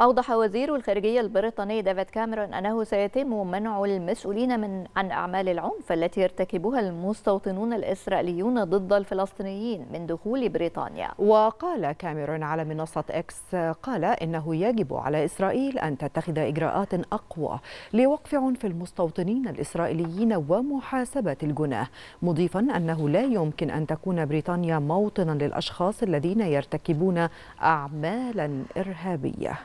أوضح وزير الخارجية البريطاني ديفيد كاميرون أنه سيتم منع المسؤولين من عن أعمال العنف التي يرتكبها المستوطنون الإسرائيليون ضد الفلسطينيين من دخول بريطانيا وقال كاميرون على منصة إكس قال إنه يجب على إسرائيل أن تتخذ إجراءات أقوى لوقف عنف المستوطنين الإسرائيليين ومحاسبة الجناه مضيفا أنه لا يمكن أن تكون بريطانيا موطنا للأشخاص الذين يرتكبون أعمالا إرهابية